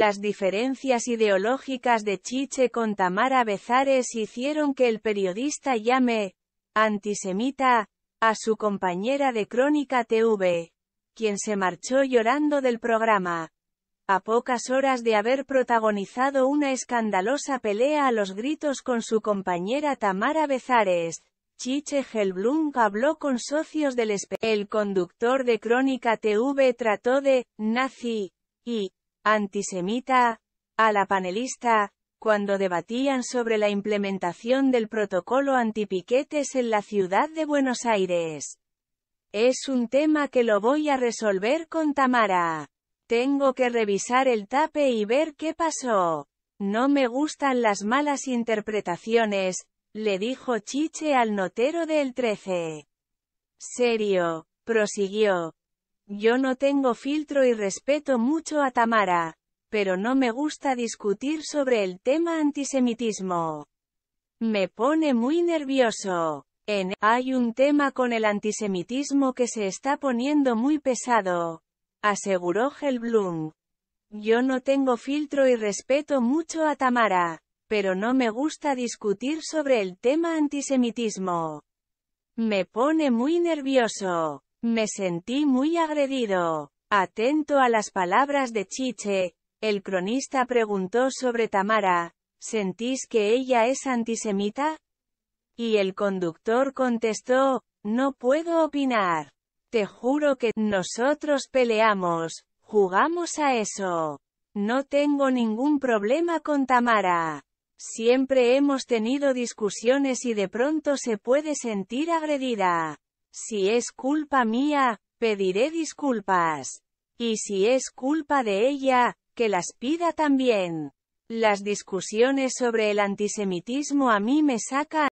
Las diferencias ideológicas de Chiche con Tamara Bezares hicieron que el periodista llame antisemita a su compañera de Crónica TV, quien se marchó llorando del programa. A pocas horas de haber protagonizado una escandalosa pelea a los gritos con su compañera Tamara Bezares, Chiche Helblum habló con socios del SP. El conductor de Crónica TV trató de nazi y antisemita, a la panelista, cuando debatían sobre la implementación del protocolo antipiquetes en la ciudad de Buenos Aires. Es un tema que lo voy a resolver con Tamara. Tengo que revisar el tape y ver qué pasó. No me gustan las malas interpretaciones, le dijo Chiche al notero del 13. Serio, prosiguió, yo no tengo filtro y respeto mucho a Tamara, pero no me gusta discutir sobre el tema antisemitismo. Me pone muy nervioso. En hay un tema con el antisemitismo que se está poniendo muy pesado, aseguró Helblum. Yo no tengo filtro y respeto mucho a Tamara, pero no me gusta discutir sobre el tema antisemitismo. Me pone muy nervioso. Me sentí muy agredido. Atento a las palabras de Chiche, el cronista preguntó sobre Tamara, ¿sentís que ella es antisemita? Y el conductor contestó, no puedo opinar. Te juro que nosotros peleamos, jugamos a eso. No tengo ningún problema con Tamara. Siempre hemos tenido discusiones y de pronto se puede sentir agredida. Si es culpa mía, pediré disculpas. Y si es culpa de ella, que las pida también. Las discusiones sobre el antisemitismo a mí me sacan.